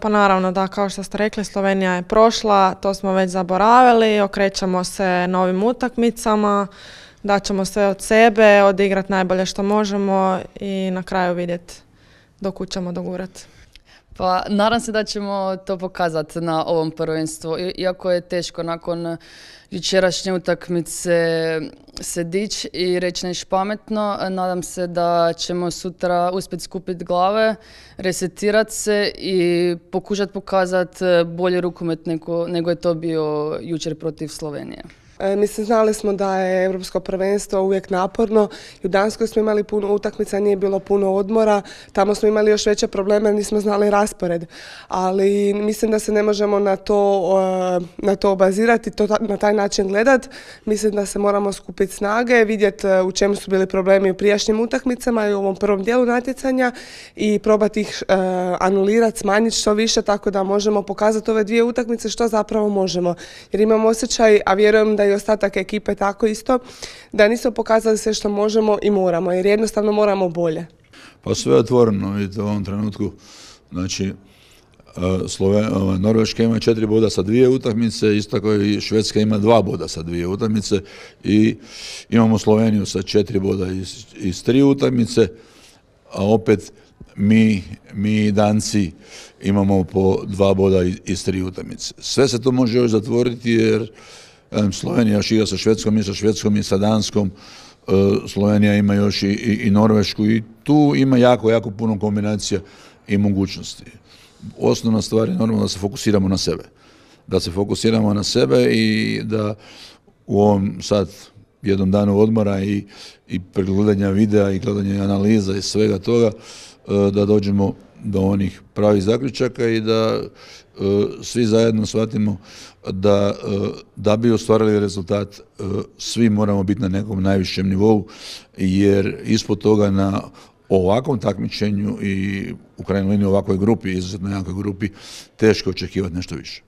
Pa naravno da, kao što ste rekli, Slovenija je prošla, to smo već zaboravili, okrećemo se novim utakmicama, dat ćemo sve od sebe, odigrati najbolje što možemo i na kraju vidjeti dok ćemo dogurati. Pa nadam se da ćemo to pokazati na ovom prvenstvu. Iako je teško nakon jučerašnje utakmice se dići i reći neš pametno, nadam se da ćemo sutra uspjeti skupiti glave, resetirati se i pokušati pokazati bolje rukomet nego, nego je to bio jučer protiv Slovenije. E, mislim, znali smo da je Europsko prvenstvo uvijek naporno i u Danskoj smo imali puno utakmica, nije bilo puno odmora, tamo smo imali još veće probleme, nismo znali raspored, ali mislim da se ne možemo na to, e, na to obazirati, to na taj način gledat, mislim da se moramo skupiti snage, vidjeti e, u čemu su bili problemi u prijašnjim utakmicama i u ovom prvom dijelu natjecanja i probati ih anulirati, smanjiti što više, tako da možemo pokazati ove dvije utakmice što zapravo možemo. Jer imamo osjećaj, a vjerujem da i ostatak ekipe tako isto, da nismo pokazali sve što možemo i moramo, jer jednostavno moramo bolje. Pa sve je otvoreno, vidite, u ovom trenutku, znači, e, e, Norveška ima četiri boda sa dvije utakmice, isto kao i Švedska ima dva boda sa dvije utakmice i imamo Sloveniju sa četiri boda iz, tri utakmice, a opet mi, mi Danci imamo po dva boda iz, iz tri utakmice. Sve se to može još zatvoriti jer Slovenija još igra sa Švedskom i sa Švedskom i sa Danskom. E, Slovenija ima još i, Norvešku i tu ima jako, jako puno kombinacija i mogućnosti. Osnovna stvar je normalno da se fokusiramo na sebe. Da se fokusiramo na sebe i da u ovom sad jednom danu odmora i, i pregledanja videa i gledanja analiza i svega toga e, da dođemo do onih pravih zaključaka i da e, svi zajedno shvatimo da, e, da bi ostvarili rezultat e, svi moramo biti na nekom najvišem nivou jer ispod toga na ovakvom takmičenju i u krajnjoj liniji ovakvoj grupi, izuzetno jakoj grupi, teško očekivati nešto više.